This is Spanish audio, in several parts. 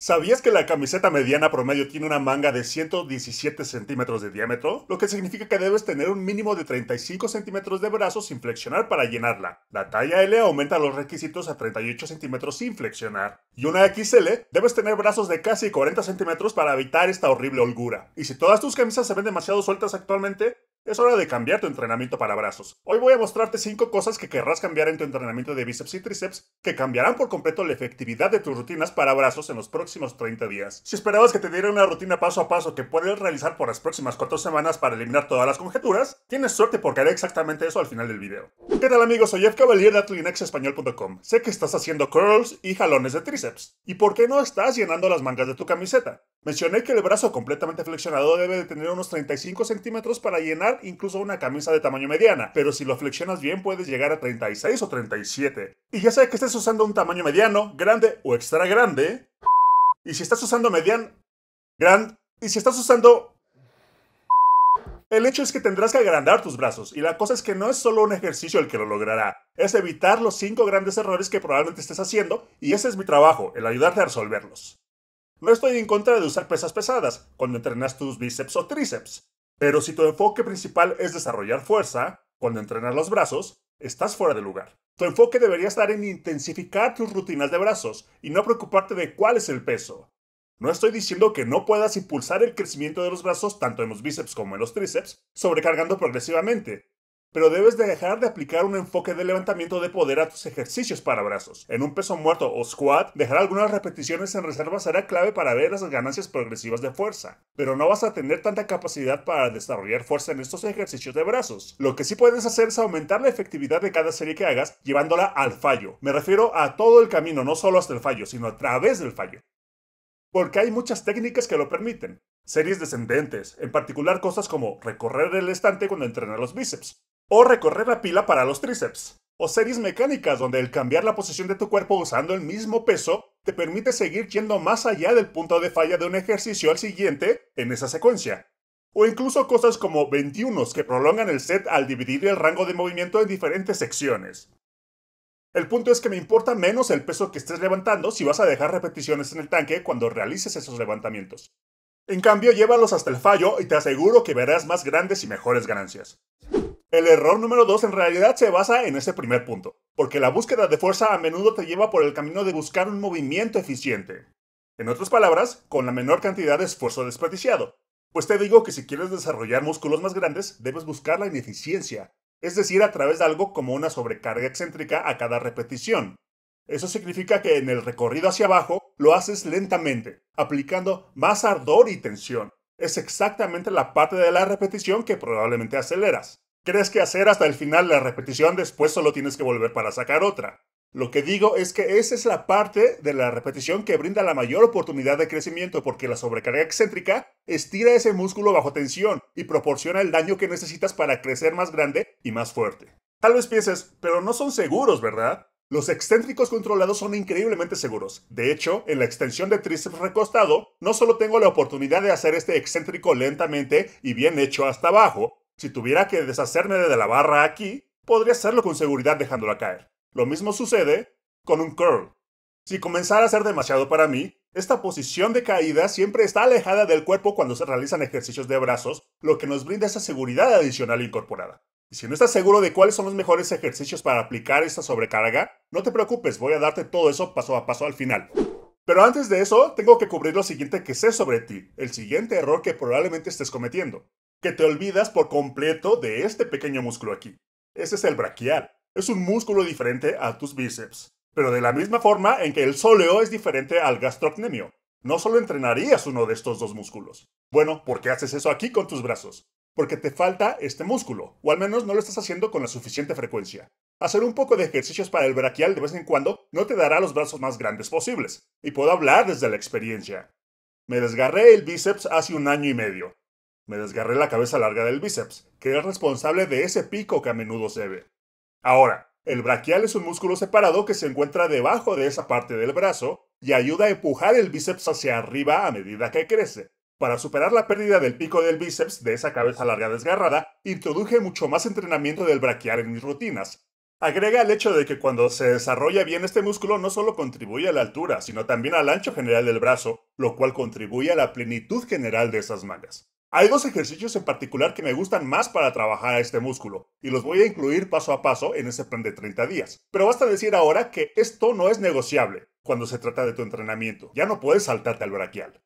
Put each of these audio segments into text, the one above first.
¿Sabías que la camiseta mediana promedio tiene una manga de 117 centímetros de diámetro? Lo que significa que debes tener un mínimo de 35 centímetros de brazos sin flexionar para llenarla. La talla L aumenta los requisitos a 38 centímetros sin flexionar. Y una XL debes tener brazos de casi 40 centímetros para evitar esta horrible holgura. Y si todas tus camisas se ven demasiado sueltas actualmente, es hora de cambiar tu entrenamiento para brazos. Hoy voy a mostrarte 5 cosas que querrás cambiar en tu entrenamiento de bíceps y tríceps que cambiarán por completo la efectividad de tus rutinas para brazos en los próximos 30 días. Si esperabas que te diera una rutina paso a paso que puedes realizar por las próximas 4 semanas para eliminar todas las conjeturas, tienes suerte porque haré exactamente eso al final del video. ¿Qué tal amigos? Soy Jeff Cavalier de atlinexespañol.com. Sé que estás haciendo curls y jalones de tríceps. ¿Y por qué no estás llenando las mangas de tu camiseta? Mencioné que el brazo completamente flexionado debe de tener unos 35 centímetros para llenar incluso una camisa de tamaño mediana, pero si lo flexionas bien puedes llegar a 36 o 37. Y ya sea que estés usando un tamaño mediano, grande o extra grande, y si estás usando median, grand, y si estás usando el hecho es que tendrás que agrandar tus brazos, y la cosa es que no es solo un ejercicio el que lo logrará, es evitar los cinco grandes errores que probablemente estés haciendo, y ese es mi trabajo, el ayudarte a resolverlos. No estoy en contra de usar pesas pesadas cuando entrenas tus bíceps o tríceps, pero si tu enfoque principal es desarrollar fuerza, cuando entrenar los brazos, estás fuera de lugar. Tu enfoque debería estar en intensificar tus rutinas de brazos y no preocuparte de cuál es el peso. No estoy diciendo que no puedas impulsar el crecimiento de los brazos tanto en los bíceps como en los tríceps, sobrecargando progresivamente, pero debes dejar de aplicar un enfoque de levantamiento de poder a tus ejercicios para brazos. En un peso muerto o squat, dejar algunas repeticiones en reserva será clave para ver las ganancias progresivas de fuerza, pero no vas a tener tanta capacidad para desarrollar fuerza en estos ejercicios de brazos. Lo que sí puedes hacer es aumentar la efectividad de cada serie que hagas llevándola al fallo. Me refiero a todo el camino, no solo hasta el fallo, sino a través del fallo. Porque hay muchas técnicas que lo permiten. Series descendentes, en particular cosas como recorrer el estante cuando entrenar los bíceps, o recorrer la pila para los tríceps, o series mecánicas donde el cambiar la posición de tu cuerpo usando el mismo peso te permite seguir yendo más allá del punto de falla de un ejercicio al siguiente en esa secuencia. O incluso cosas como 21 que prolongan el set al dividir el rango de movimiento en diferentes secciones. El punto es que me importa menos el peso que estés levantando si vas a dejar repeticiones en el tanque cuando realices esos levantamientos. En cambio, llévalos hasta el fallo y te aseguro que verás más grandes y mejores ganancias. El error número 2 en realidad se basa en ese primer punto, porque la búsqueda de fuerza a menudo te lleva por el camino de buscar un movimiento eficiente. En otras palabras, con la menor cantidad de esfuerzo desperdiciado. Pues te digo que si quieres desarrollar músculos más grandes, debes buscar la ineficiencia, es decir, a través de algo como una sobrecarga excéntrica a cada repetición. Eso significa que en el recorrido hacia abajo lo haces lentamente, aplicando más ardor y tensión. Es exactamente la parte de la repetición que probablemente aceleras crees que hacer hasta el final la repetición, después solo tienes que volver para sacar otra. Lo que digo es que esa es la parte de la repetición que brinda la mayor oportunidad de crecimiento porque la sobrecarga excéntrica estira ese músculo bajo tensión y proporciona el daño que necesitas para crecer más grande y más fuerte. Tal vez pienses, pero no son seguros, ¿verdad? Los excéntricos controlados son increíblemente seguros. De hecho, en la extensión de tríceps recostado, no solo tengo la oportunidad de hacer este excéntrico lentamente y bien hecho hasta abajo, si tuviera que deshacerme de la barra aquí, podría hacerlo con seguridad dejándola caer. Lo mismo sucede con un curl. Si comenzara a ser demasiado para mí, esta posición de caída siempre está alejada del cuerpo cuando se realizan ejercicios de brazos, lo que nos brinda esa seguridad adicional incorporada. Y si no estás seguro de cuáles son los mejores ejercicios para aplicar esta sobrecarga, no te preocupes, voy a darte todo eso paso a paso al final. Pero antes de eso, tengo que cubrir lo siguiente que sé sobre ti, el siguiente error que probablemente estés cometiendo que te olvidas por completo de este pequeño músculo aquí. Ese es el braquial. Es un músculo diferente a tus bíceps. Pero de la misma forma en que el sóleo es diferente al gastrocnemio. No solo entrenarías uno de estos dos músculos. Bueno, ¿por qué haces eso aquí con tus brazos? Porque te falta este músculo, o al menos no lo estás haciendo con la suficiente frecuencia. Hacer un poco de ejercicios para el braquial de vez en cuando no te dará los brazos más grandes posibles, y puedo hablar desde la experiencia. Me desgarré el bíceps hace un año y medio, me desgarré la cabeza larga del bíceps, que es responsable de ese pico que a menudo se ve. Ahora, el braquial es un músculo separado que se encuentra debajo de esa parte del brazo y ayuda a empujar el bíceps hacia arriba a medida que crece. Para superar la pérdida del pico del bíceps de esa cabeza larga desgarrada, introduje mucho más entrenamiento del braquial en mis rutinas. Agrega el hecho de que cuando se desarrolla bien este músculo no solo contribuye a la altura, sino también al ancho general del brazo, lo cual contribuye a la plenitud general de esas mangas. Hay dos ejercicios en particular que me gustan más para trabajar este músculo, y los voy a incluir paso a paso en ese plan de 30 días. Pero basta decir ahora que esto no es negociable cuando se trata de tu entrenamiento, ya no puedes saltarte al braquial.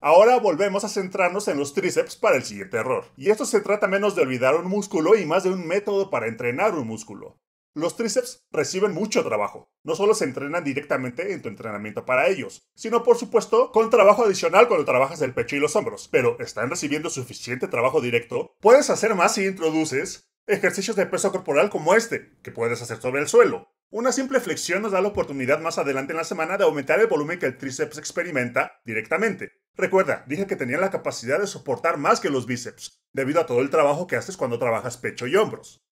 Ahora volvemos a centrarnos en los tríceps para el siguiente error. Y esto se trata menos de olvidar un músculo y más de un método para entrenar un músculo. Los tríceps reciben mucho trabajo. No solo se entrenan directamente en tu entrenamiento para ellos, sino por supuesto con trabajo adicional cuando trabajas el pecho y los hombros. Pero están recibiendo suficiente trabajo directo. Puedes hacer más si introduces ejercicios de peso corporal como este, que puedes hacer sobre el suelo. Una simple flexión nos da la oportunidad más adelante en la semana de aumentar el volumen que el tríceps experimenta directamente. Recuerda, dije que tenían la capacidad de soportar más que los bíceps, debido a todo el trabajo que haces cuando trabajas pecho y hombros.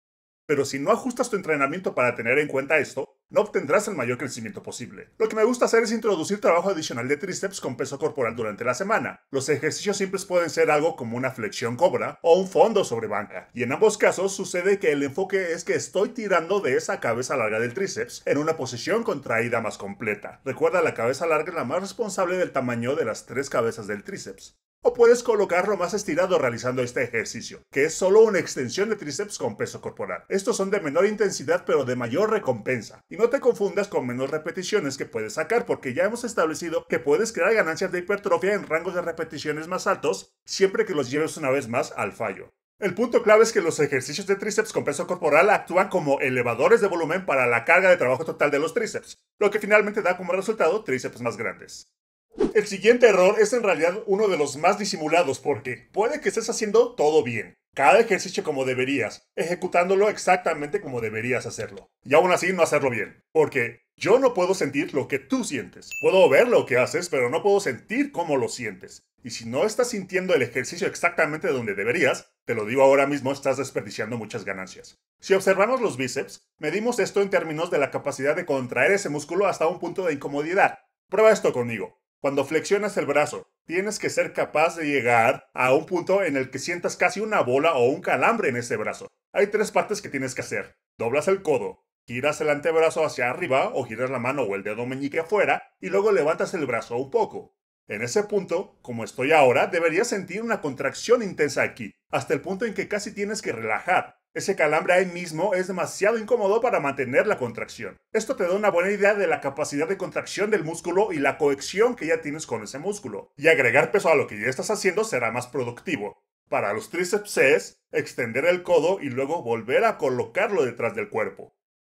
Pero si no ajustas tu entrenamiento para tener en cuenta esto, no obtendrás el mayor crecimiento posible. Lo que me gusta hacer es introducir trabajo adicional de tríceps con peso corporal durante la semana. Los ejercicios simples pueden ser algo como una flexión cobra o un fondo sobre banca, y en ambos casos sucede que el enfoque es que estoy tirando de esa cabeza larga del tríceps en una posición contraída más completa. Recuerda, la cabeza larga es la más responsable del tamaño de las tres cabezas del tríceps. O puedes colocarlo más estirado realizando este ejercicio, que es solo una extensión de tríceps con peso corporal. Estos son de menor intensidad pero de mayor recompensa. Y no te confundas con menos repeticiones que puedes sacar porque ya hemos establecido que puedes crear ganancias de hipertrofia en rangos de repeticiones más altos siempre que los lleves una vez más al fallo. El punto clave es que los ejercicios de tríceps con peso corporal actúan como elevadores de volumen para la carga de trabajo total de los tríceps, lo que finalmente da como resultado tríceps más grandes. El siguiente error es en realidad uno de los más disimulados porque puede que estés haciendo todo bien, cada ejercicio como deberías, ejecutándolo exactamente como deberías hacerlo, y aún así no hacerlo bien, porque yo no puedo sentir lo que tú sientes. Puedo ver lo que haces, pero no puedo sentir cómo lo sientes. Y si no estás sintiendo el ejercicio exactamente donde deberías, te lo digo ahora mismo, estás desperdiciando muchas ganancias. Si observamos los bíceps, medimos esto en términos de la capacidad de contraer ese músculo hasta un punto de incomodidad. Prueba esto conmigo. Cuando flexionas el brazo, tienes que ser capaz de llegar a un punto en el que sientas casi una bola o un calambre en ese brazo. Hay tres partes que tienes que hacer. Doblas el codo, giras el antebrazo hacia arriba o giras la mano o el dedo meñique afuera y luego levantas el brazo un poco. En ese punto, como estoy ahora, deberías sentir una contracción intensa aquí, hasta el punto en que casi tienes que relajar. Ese calambre ahí mismo es demasiado incómodo para mantener la contracción. Esto te da una buena idea de la capacidad de contracción del músculo y la cohesión que ya tienes con ese músculo. Y agregar peso a lo que ya estás haciendo será más productivo. Para los tríceps es extender el codo y luego volver a colocarlo detrás del cuerpo.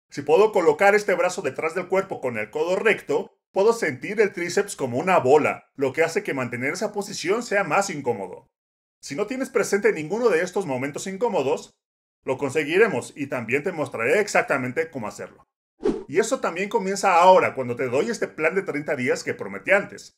Si puedo colocar este brazo detrás del cuerpo con el codo recto, puedo sentir el tríceps como una bola, lo que hace que mantener esa posición sea más incómodo. Si no tienes presente ninguno de estos momentos incómodos, lo conseguiremos y también te mostraré exactamente cómo hacerlo. Y eso también comienza ahora cuando te doy este plan de 30 días que prometí antes.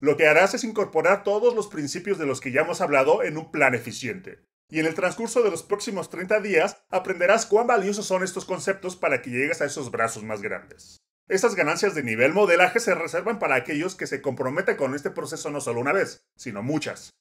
Lo que harás es incorporar todos los principios de los que ya hemos hablado en un plan eficiente. Y en el transcurso de los próximos 30 días aprenderás cuán valiosos son estos conceptos para que llegues a esos brazos más grandes. Estas ganancias de nivel modelaje se reservan para aquellos que se comprometen con este proceso no solo una vez, sino muchas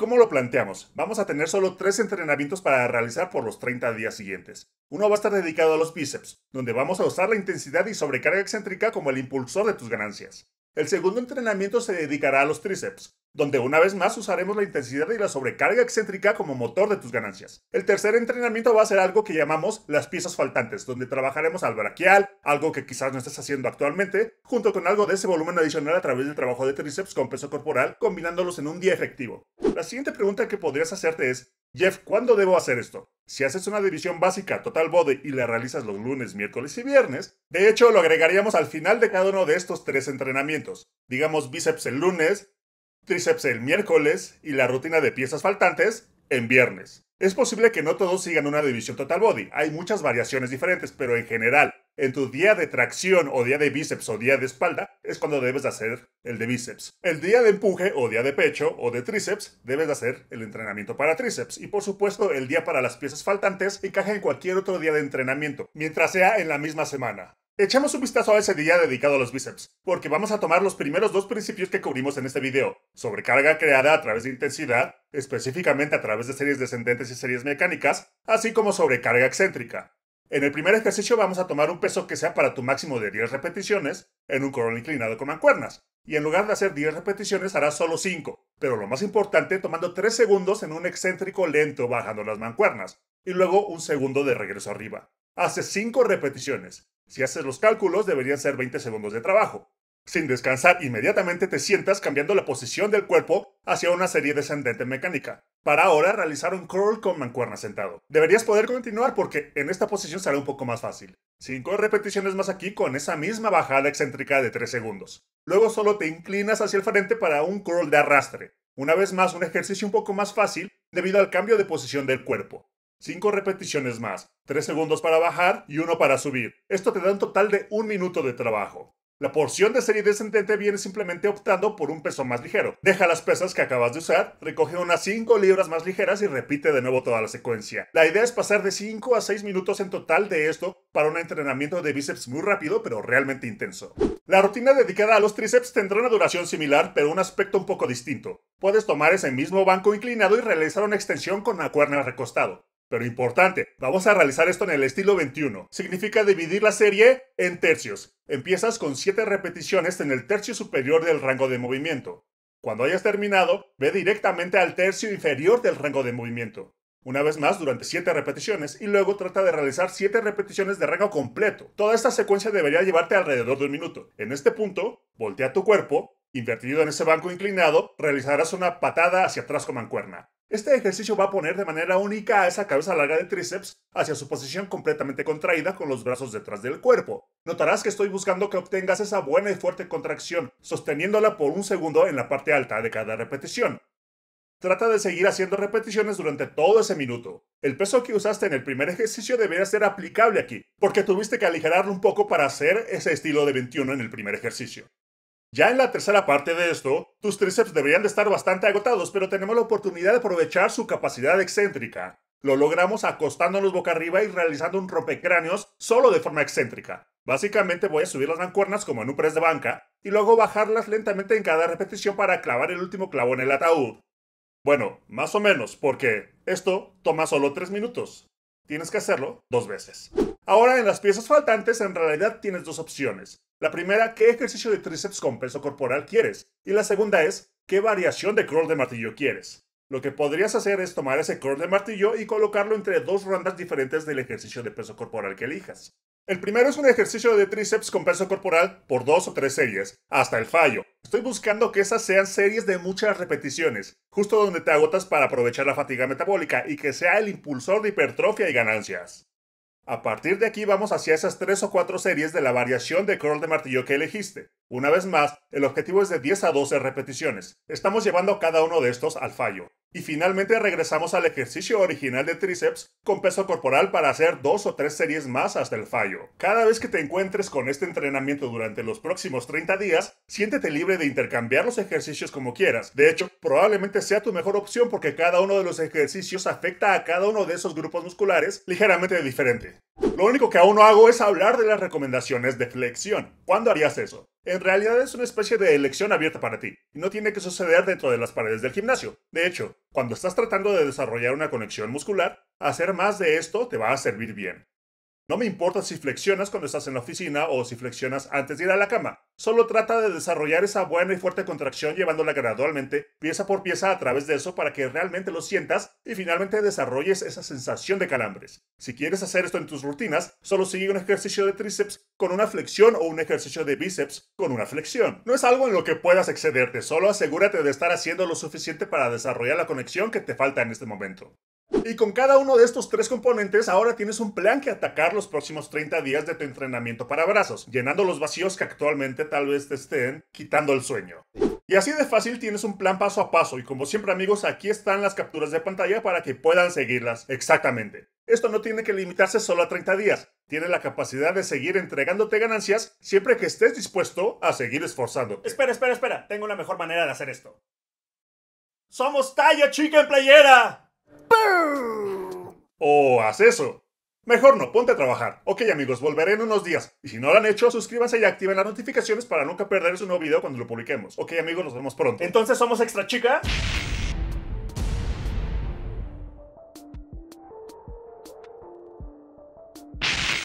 cómo lo planteamos? Vamos a tener solo tres entrenamientos para realizar por los 30 días siguientes. Uno va a estar dedicado a los bíceps, donde vamos a usar la intensidad y sobrecarga excéntrica como el impulsor de tus ganancias. El segundo entrenamiento se dedicará a los tríceps, donde una vez más usaremos la intensidad y la sobrecarga excéntrica como motor de tus ganancias. El tercer entrenamiento va a ser algo que llamamos las piezas faltantes, donde trabajaremos al braquial, algo que quizás no estés haciendo actualmente, junto con algo de ese volumen adicional a través del trabajo de tríceps con peso corporal, combinándolos en un día efectivo. La siguiente pregunta que podrías hacerte es, Jeff, ¿cuándo debo hacer esto? Si haces una división básica total body y la realizas los lunes, miércoles y viernes, de hecho lo agregaríamos al final de cada uno de estos tres entrenamientos. Digamos bíceps el lunes, tríceps el miércoles y la rutina de piezas faltantes en viernes. Es posible que no todos sigan una división total body, hay muchas variaciones diferentes, pero en general, en tu día de tracción o día de bíceps o día de espalda es cuando debes hacer el de bíceps. El día de empuje o día de pecho o de tríceps debes hacer el entrenamiento para tríceps y por supuesto el día para las piezas faltantes encaja en cualquier otro día de entrenamiento, mientras sea en la misma semana. Echamos un vistazo a ese día dedicado a los bíceps, porque vamos a tomar los primeros dos principios que cubrimos en este video, sobrecarga creada a través de intensidad, específicamente a través de series descendentes y series mecánicas, así como sobrecarga excéntrica. En el primer ejercicio vamos a tomar un peso que sea para tu máximo de 10 repeticiones en un corón inclinado con mancuernas, y en lugar de hacer 10 repeticiones harás solo 5, pero lo más importante tomando 3 segundos en un excéntrico lento bajando las mancuernas, y luego un segundo de regreso arriba. Hace 5 repeticiones, si haces los cálculos, deberían ser 20 segundos de trabajo. Sin descansar, inmediatamente te sientas cambiando la posición del cuerpo hacia una serie descendente mecánica. Para ahora, realizar un curl con mancuerna sentado. Deberías poder continuar porque en esta posición será un poco más fácil. 5 repeticiones más aquí con esa misma bajada excéntrica de 3 segundos. Luego solo te inclinas hacia el frente para un curl de arrastre. Una vez más, un ejercicio un poco más fácil debido al cambio de posición del cuerpo. 5 repeticiones más, 3 segundos para bajar y 1 para subir. Esto te da un total de 1 minuto de trabajo. La porción de serie descendente viene simplemente optando por un peso más ligero. Deja las pesas que acabas de usar, recoge unas 5 libras más ligeras y repite de nuevo toda la secuencia. La idea es pasar de 5 a 6 minutos en total de esto para un entrenamiento de bíceps muy rápido pero realmente intenso. La rutina dedicada a los tríceps tendrá una duración similar pero un aspecto un poco distinto. Puedes tomar ese mismo banco inclinado y realizar una extensión con la cuerna recostado. Pero importante, vamos a realizar esto en el estilo 21. Significa dividir la serie en tercios. Empiezas con 7 repeticiones en el tercio superior del rango de movimiento. Cuando hayas terminado, ve directamente al tercio inferior del rango de movimiento. Una vez más durante 7 repeticiones y luego trata de realizar 7 repeticiones de rango completo. Toda esta secuencia debería llevarte alrededor de un minuto. En este punto, voltea tu cuerpo, Invertido en ese banco inclinado, realizarás una patada hacia atrás con mancuerna. Este ejercicio va a poner de manera única a esa cabeza larga de tríceps hacia su posición completamente contraída con los brazos detrás del cuerpo. Notarás que estoy buscando que obtengas esa buena y fuerte contracción, sosteniéndola por un segundo en la parte alta de cada repetición. Trata de seguir haciendo repeticiones durante todo ese minuto. El peso que usaste en el primer ejercicio debería ser aplicable aquí, porque tuviste que aligerarlo un poco para hacer ese estilo de 21 en el primer ejercicio. Ya en la tercera parte de esto, tus tríceps deberían de estar bastante agotados, pero tenemos la oportunidad de aprovechar su capacidad excéntrica. Lo logramos acostándonos boca arriba y realizando un rompecráneos solo de forma excéntrica. Básicamente voy a subir las mancuernas como en un press de banca y luego bajarlas lentamente en cada repetición para clavar el último clavo en el ataúd. Bueno, más o menos, porque esto toma solo 3 minutos. Tienes que hacerlo dos veces. Ahora en las piezas faltantes en realidad tienes dos opciones. La primera, ¿qué ejercicio de tríceps con peso corporal quieres? Y la segunda es, ¿qué variación de curl de martillo quieres? Lo que podrías hacer es tomar ese curl de martillo y colocarlo entre dos rondas diferentes del ejercicio de peso corporal que elijas. El primero es un ejercicio de tríceps con peso corporal por dos o tres series, hasta el fallo. Estoy buscando que esas sean series de muchas repeticiones, justo donde te agotas para aprovechar la fatiga metabólica y que sea el impulsor de hipertrofia y ganancias. A partir de aquí vamos hacia esas 3 o 4 series de la variación de curl de martillo que elegiste. Una vez más, el objetivo es de 10 a 12 repeticiones. Estamos llevando cada uno de estos al fallo. Y finalmente regresamos al ejercicio original de tríceps con peso corporal para hacer dos o tres series más hasta el fallo. Cada vez que te encuentres con este entrenamiento durante los próximos 30 días, siéntete libre de intercambiar los ejercicios como quieras. De hecho, probablemente sea tu mejor opción porque cada uno de los ejercicios afecta a cada uno de esos grupos musculares ligeramente diferente. Lo único que aún no hago es hablar de las recomendaciones de flexión. ¿Cuándo harías eso? En realidad es una especie de elección abierta para ti, y no tiene que suceder dentro de las paredes del gimnasio. De hecho, cuando estás tratando de desarrollar una conexión muscular, hacer más de esto te va a servir bien. No me importa si flexionas cuando estás en la oficina o si flexionas antes de ir a la cama. Solo trata de desarrollar esa buena y fuerte contracción llevándola gradualmente, pieza por pieza a través de eso para que realmente lo sientas y finalmente desarrolles esa sensación de calambres. Si quieres hacer esto en tus rutinas, solo sigue un ejercicio de tríceps con una flexión o un ejercicio de bíceps con una flexión. No es algo en lo que puedas excederte, solo asegúrate de estar haciendo lo suficiente para desarrollar la conexión que te falta en este momento. Y con cada uno de estos tres componentes ahora tienes un plan que atacar los próximos 30 días de tu entrenamiento para brazos, llenando los vacíos que actualmente tal vez te estén quitando el sueño. Y así de fácil tienes un plan paso a paso y como siempre amigos aquí están las capturas de pantalla para que puedan seguirlas exactamente. Esto no tiene que limitarse solo a 30 días, tiene la capacidad de seguir entregándote ganancias siempre que estés dispuesto a seguir esforzándote. Espera, espera, espera, tengo la mejor manera de hacer esto. Somos Talla Chica en Playera. Oh O haz eso. Mejor no, ponte a trabajar. Ok amigos, volveré en unos días. Y si no lo han hecho, suscríbanse y activen las notificaciones para nunca perderse un nuevo video cuando lo publiquemos. Ok amigos, nos vemos pronto. Entonces somos extra chica?